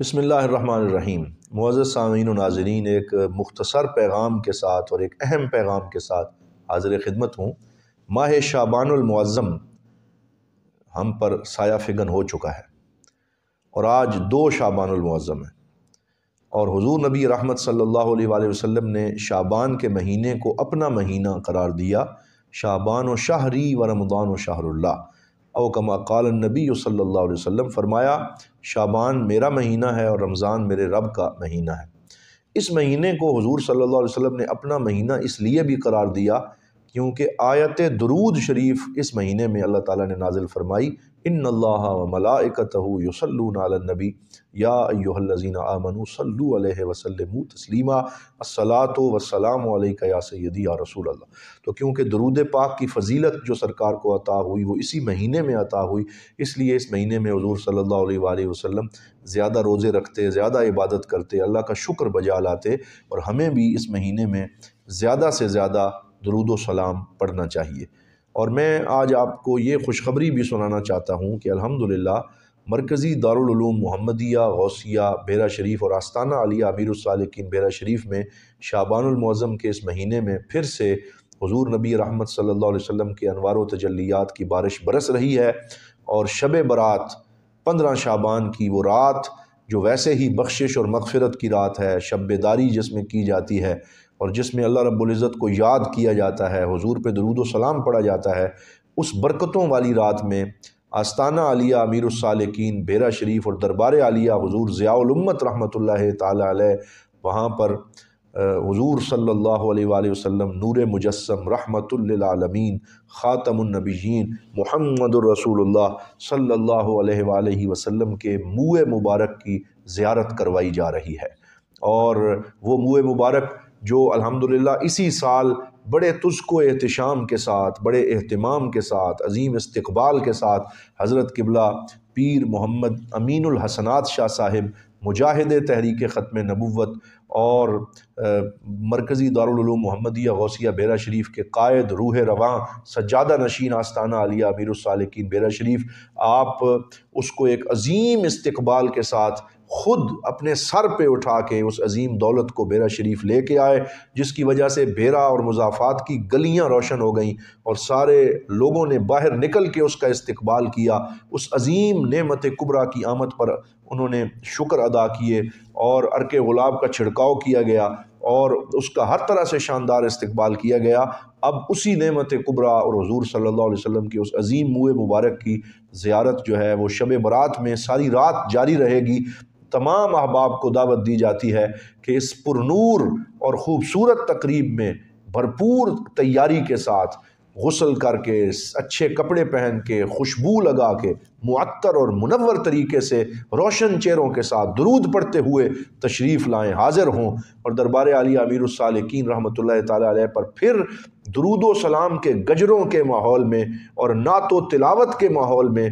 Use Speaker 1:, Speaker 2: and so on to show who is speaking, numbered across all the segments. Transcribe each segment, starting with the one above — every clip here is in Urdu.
Speaker 1: بسم اللہ الرحمن الرحیم معزز سامعین ناظرین ایک مختصر پیغام کے ساتھ اور ایک اہم پیغام کے ساتھ حاضر خدمت ہوں ماہ شعبان المعظم ہم پر سایہ فگن ہو چکا ہے اور آج دو شابان المعظم ہیں اور حضور نبی رحمت صلی اللہ علیہ وآلہ وسلم نے شابان کے مہینے کو اپنا مہینہ قرار دیا شعبان و شہری و رمضان و شہر اللہ اوکم قال النبی صلی اللہ علیہ وسلم فرمایا شابان میرا مہینہ ہے اور رمضان میرے رب کا مہینہ ہے اس مہینے کو حضور صلی اللہ علیہ وسلم نے اپنا مہینہ اس لیے بھی قرار دیا کیونکہ آیت درود شریف اس مہینے میں اللہ تعالیٰ نے نازل فرمائی ان اللہ ملائکتہ ملاقتہ علی النبی یا ایوہ آمن آمنو صلو علیہ وسلم تسلیمہ یا سیدی یا رسول اللہ تو کیونکہ درود پاک کی فضیلت جو سرکار کو عطا ہوئی وہ اسی مہینے میں عطا ہوئی اس لیے اس مہینے میں حضور صلی اللہ علیہ وآلہ وسلم زیادہ روزے رکھتے زیادہ عبادت کرتے اللہ کا شکر بجا لاتے اور ہمیں بھی اس مہینے میں زیادہ سے زیادہ درود و سلام پڑھنا چاہیے اور میں آج آپ کو یہ خوشخبری بھی سنانا چاہتا ہوں کہ الحمدللہ مرکزی دارالعلوم محمدیہ غوثیہ بیرا شریف اور آستانہ علیہ عبیر السالکین بیرا شریف میں شعبان المعظم کے اس مہینے میں پھر سے حضور نبی رحمت صلی اللہ علیہ وسلم کے انوار و تجلیات کی بارش برس رہی ہے اور شب برات پندرہ شابان کی وہ رات جو ویسے ہی بخشش اور مغفرت کی رات ہے شب داری جس میں کی جاتی ہے اور جس میں اللہ رب العزت کو یاد کیا جاتا ہے حضور پہ درود و سلام پڑھا جاتا ہے اس برکتوں والی رات میں آستانہ علیہ امیر الصالقین بیرا شریف اور دربار علیہ حضور ضیاء الامت رحمۃ اللہ تعالیٰ علیہ وہاں پر حضور صلی اللہ علیہ وآلہ وسلم نور مجسم رحمت للعالمین خاتم النبیین محمد الرسول اللہ صلی اللہ علیہ وآلہ وسلم کے من مبارک کی زیارت کروائی جا رہی ہے اور وہ من مبارک جو الحمدللہ اسی سال بڑے تذک و احتشام کے ساتھ بڑے اہتمام کے ساتھ عظیم استقبال کے ساتھ حضرت قبلہ پیر محمد امین الحسنات شاہ صاحب مجاہد تحریک ختم نبوت اور مرکزی دارالعلوم محمدیہ غوثیہ بیرہ شریف کے قائد روح رواں سجادہ نشین آستانہ علیہ امیر السالکین بیرہ شریف آپ اس کو ایک عظیم استقبال کے ساتھ خود اپنے سر پہ اٹھا کے اس عظیم دولت کو بیرا شریف لے کے آئے جس کی وجہ سے بیرا اور مضافات کی گلیاں روشن ہو گئیں اور سارے لوگوں نے باہر نکل کے اس کا استقبال کیا اس عظیم نعمت کبرا کی آمد پر انہوں نے شکر ادا کیے اور عرق غلاب کا چھڑکاؤ کیا گیا اور اس کا ہر طرح سے شاندار استقبال کیا گیا اب اسی نعمت کبرا اور حضور صلی اللہ علیہ وسلم کی اس عظیم مو مبارک کی زیارت جو ہے وہ شب برات میں ساری رات جاری رہے گی تمام احباب کو دعوت دی جاتی ہے کہ اس پرنور اور خوبصورت تقریب میں بھرپور تیاری کے ساتھ غسل کر کے اچھے کپڑے پہن کے خوشبو لگا کے معطر اور منور طریقے سے روشن چہروں کے ساتھ درود پڑھتے ہوئے تشریف لائیں حاضر ہوں اور دربار علی امیر الصالقین رحمۃ اللہ تعالیٰ علیہ پر پھر درود و سلام کے گجروں کے ماحول میں اور نعت و تلاوت کے ماحول میں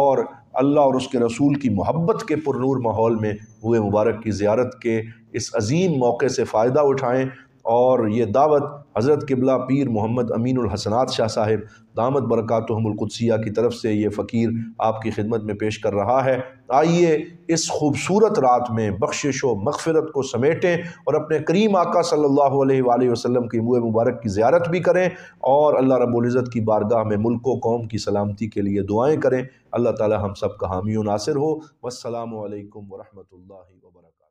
Speaker 1: اور اللہ اور اس کے رسول کی محبت کے پرنور ماحول میں ہوئے مبارک کی زیارت کے اس عظیم موقع سے فائدہ اٹھائیں اور یہ دعوت حضرت قبلہ پیر محمد امین الحسنات شاہ صاحب دامت برکاتہم القدسیہ کی طرف سے یہ فقیر آپ کی خدمت میں پیش کر رہا ہے آئیے اس خوبصورت رات میں بخشش و مغفرت کو سمیٹیں اور اپنے کریم آقا صلی اللہ علیہ وآلہ وسلم موہ مبارک کی زیارت بھی کریں اور اللہ رب العزت کی بارگاہ میں ملک و قوم کی سلامتی کے لیے دعائیں کریں اللہ تعالی ہم سب کا حامی و ناصر ہو والسلام علیکم ورحمت اللہ وبرکاتہ